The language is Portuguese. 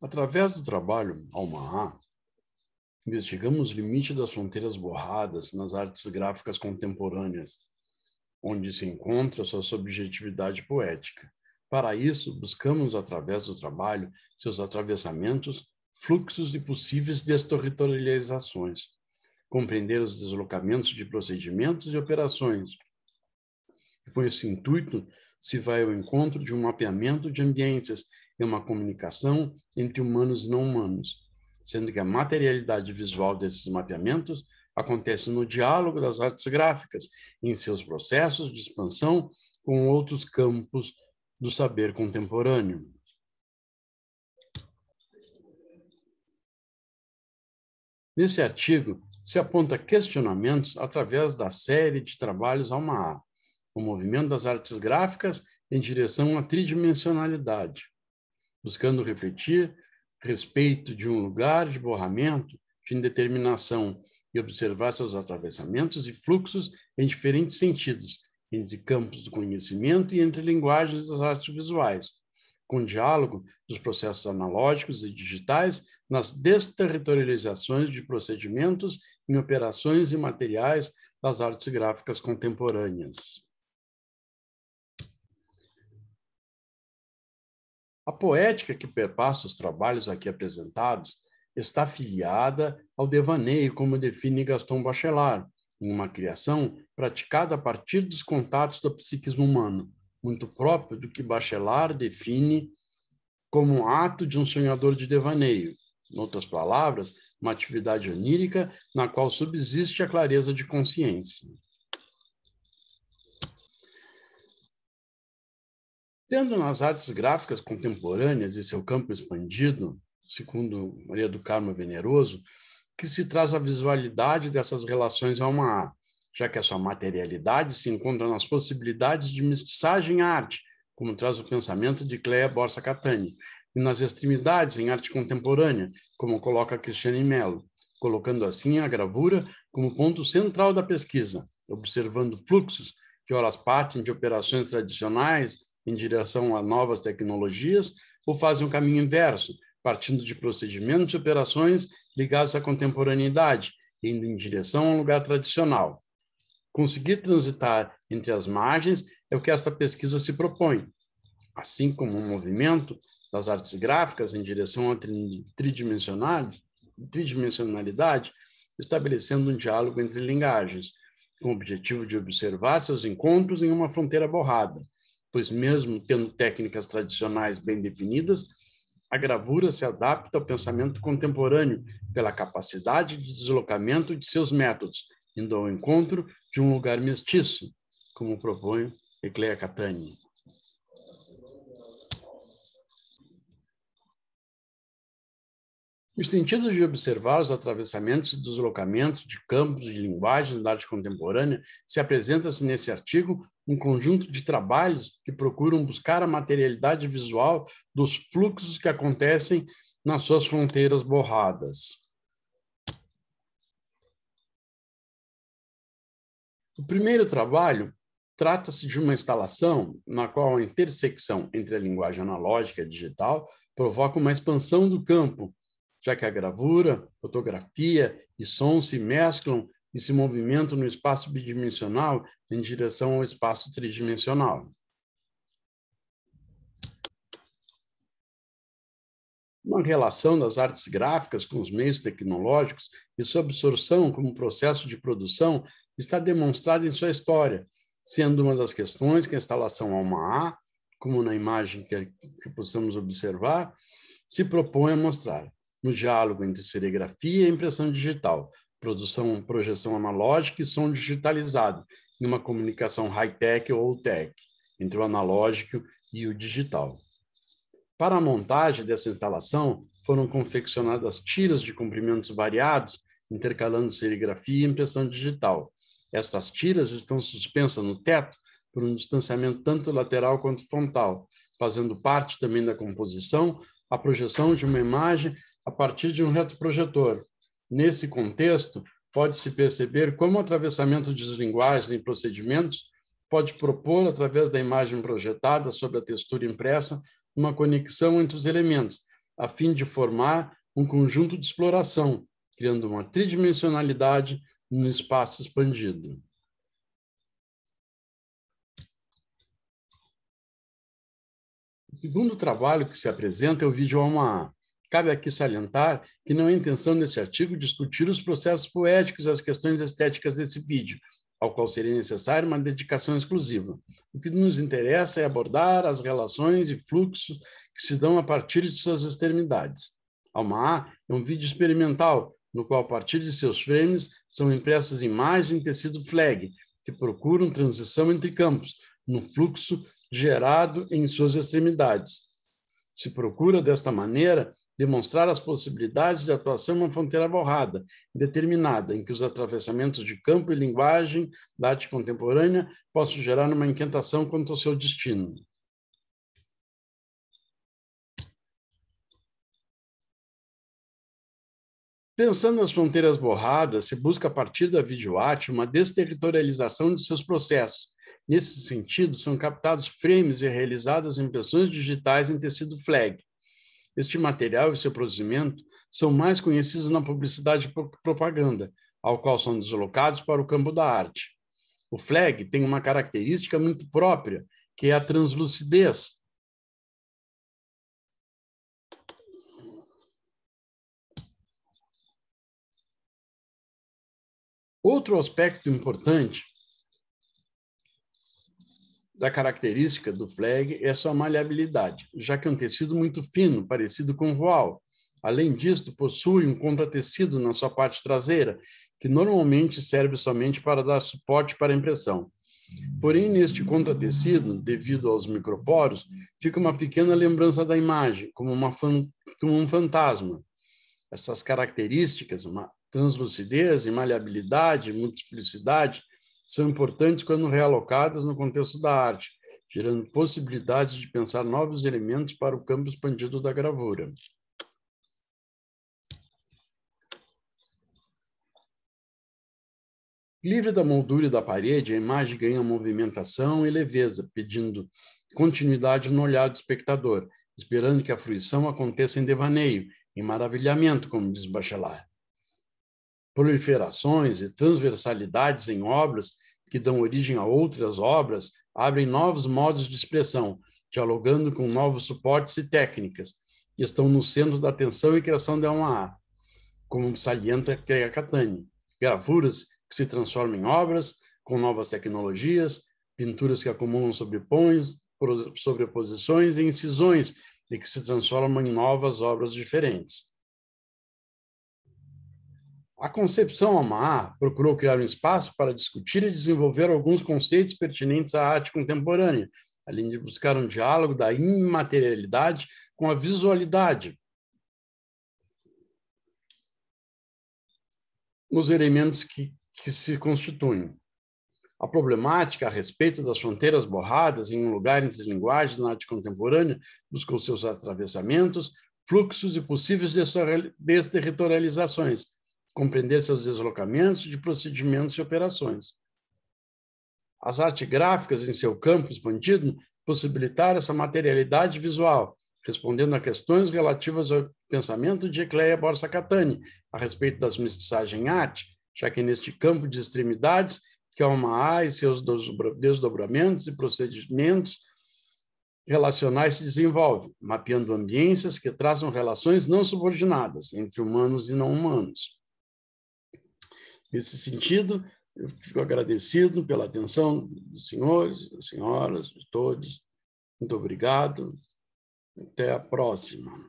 Através do trabalho Alma investigamos o limite das fronteiras borradas nas artes gráficas contemporâneas, onde se encontra sua subjetividade poética. Para isso, buscamos, através do trabalho, seus atravessamentos, fluxos e possíveis desterritorializações, compreender os deslocamentos de procedimentos e operações. E com esse intuito, se vai ao encontro de um mapeamento de ambiências é uma comunicação entre humanos e não humanos, sendo que a materialidade visual desses mapeamentos acontece no diálogo das artes gráficas, em seus processos de expansão com outros campos do saber contemporâneo. Nesse artigo, se aponta questionamentos através da série de trabalhos Alma A, o movimento das artes gráficas em direção à tridimensionalidade buscando refletir respeito de um lugar de borramento de indeterminação e observar seus atravessamentos e fluxos em diferentes sentidos, entre campos do conhecimento e entre linguagens das artes visuais, com diálogo dos processos analógicos e digitais nas desterritorializações de procedimentos em operações e materiais das artes gráficas contemporâneas. A poética que perpassa os trabalhos aqui apresentados está filiada ao devaneio, como define Gaston Bachelard, em uma criação praticada a partir dos contatos do psiquismo humano, muito próprio do que Bachelard define como um ato de um sonhador de devaneio, em outras palavras, uma atividade onírica na qual subsiste a clareza de consciência. Tendo nas artes gráficas contemporâneas e seu campo expandido, segundo Maria do Carmo Veneroso, que se traz a visualidade dessas relações a uma já que a sua materialidade se encontra nas possibilidades de mestiçagem à arte, como traz o pensamento de Cléa Borsa Catani, e nas extremidades em arte contemporânea, como coloca Cristiane Mello, colocando assim a gravura como ponto central da pesquisa, observando fluxos que horas partem de operações tradicionais em direção a novas tecnologias ou fazem o caminho inverso, partindo de procedimentos e operações ligados à contemporaneidade, indo em direção a um lugar tradicional. Conseguir transitar entre as margens é o que esta pesquisa se propõe, assim como o um movimento das artes gráficas em direção à tridimensionalidade, estabelecendo um diálogo entre linguagens, com o objetivo de observar seus encontros em uma fronteira borrada, pois, mesmo tendo técnicas tradicionais bem definidas, a gravura se adapta ao pensamento contemporâneo pela capacidade de deslocamento de seus métodos, indo ao encontro de um lugar mestiço, como propõe Ecleia Catani. Os sentidos de observar os atravessamentos e deslocamentos de campos de linguagens da arte contemporânea se apresenta-se nesse artigo um conjunto de trabalhos que procuram buscar a materialidade visual dos fluxos que acontecem nas suas fronteiras borradas. O primeiro trabalho trata-se de uma instalação na qual a intersecção entre a linguagem analógica e digital provoca uma expansão do campo já que a gravura, fotografia e som se mesclam e se movimentam no espaço bidimensional em direção ao espaço tridimensional. Uma relação das artes gráficas com os meios tecnológicos e sua absorção como processo de produção está demonstrada em sua história, sendo uma das questões que a instalação Alma A, como na imagem que, que possamos observar, se propõe a mostrar no diálogo entre serigrafia e impressão digital, produção, projeção analógica e som digitalizado, em uma comunicação high-tech ou tech, entre o analógico e o digital. Para a montagem dessa instalação, foram confeccionadas tiras de comprimentos variados, intercalando serigrafia e impressão digital. Estas tiras estão suspensas no teto por um distanciamento tanto lateral quanto frontal, fazendo parte também da composição a projeção de uma imagem a partir de um retroprojetor. Nesse contexto, pode-se perceber como o atravessamento de linguagens e procedimentos pode propor, através da imagem projetada sobre a textura impressa, uma conexão entre os elementos, a fim de formar um conjunto de exploração, criando uma tridimensionalidade no espaço expandido. O segundo trabalho que se apresenta é o vídeo Alma A. Cabe aqui salientar que não é intenção desse artigo discutir os processos poéticos e as questões estéticas desse vídeo, ao qual seria necessária uma dedicação exclusiva. O que nos interessa é abordar as relações e fluxos que se dão a partir de suas extremidades. Alma A é um vídeo experimental, no qual, a partir de seus frames, são impressas imagens em tecido flag, que procuram transição entre campos, no fluxo gerado em suas extremidades. Se procura, desta maneira, demonstrar as possibilidades de atuação em uma fronteira borrada, determinada, em que os atravessamentos de campo e linguagem da arte contemporânea possam gerar uma inquietação quanto ao seu destino. Pensando nas fronteiras borradas, se busca a partir da videoarte uma desterritorialização de seus processos. Nesse sentido, são captados frames e realizadas impressões digitais em tecido flag, este material e seu procedimento são mais conhecidos na publicidade e propaganda, ao qual são deslocados para o campo da arte. O flag tem uma característica muito própria, que é a translucidez. Outro aspecto importante da característica do flag é sua maleabilidade, já que é um tecido muito fino, parecido com voal. Além disso, possui um contratecido na sua parte traseira, que normalmente serve somente para dar suporte para a impressão. Porém, neste contratecido, devido aos microporos, fica uma pequena lembrança da imagem, como, uma fan... um fantasma. Essas características, uma translucidez, maleabilidade, multiplicidade, são importantes quando realocadas no contexto da arte, gerando possibilidades de pensar novos elementos para o campo expandido da gravura. Livre da moldura e da parede, a imagem ganha movimentação e leveza, pedindo continuidade no olhar do espectador, esperando que a fruição aconteça em devaneio, em maravilhamento, como diz Bachelard proliferações e transversalidades em obras que dão origem a outras obras abrem novos modos de expressão, dialogando com novos suportes e técnicas, que estão no centro da atenção e criação uma A, como salienta Keia Catani. Gravuras que se transformam em obras, com novas tecnologias, pinturas que acumulam sobreposições e incisões, e que se transformam em novas obras diferentes. A Concepção Amar procurou criar um espaço para discutir e desenvolver alguns conceitos pertinentes à arte contemporânea, além de buscar um diálogo da imaterialidade com a visualidade. nos elementos que, que se constituem. A problemática a respeito das fronteiras borradas em um lugar entre linguagens na arte contemporânea buscou seus atravessamentos, fluxos e possíveis desterritorializações compreender seus deslocamentos de procedimentos e operações. As artes gráficas, em seu campo expandido, possibilitaram essa materialidade visual, respondendo a questões relativas ao pensamento de Ecleia Borsa Catani a respeito das mestiçagens em arte, já que neste campo de extremidades, que é uma A e seus desdobramentos e procedimentos relacionais se desenvolvem, mapeando ambiências que traçam relações não subordinadas entre humanos e não humanos. Nesse sentido, eu fico agradecido pela atenção dos senhores, das senhoras, de todos. Muito obrigado. Até a próxima.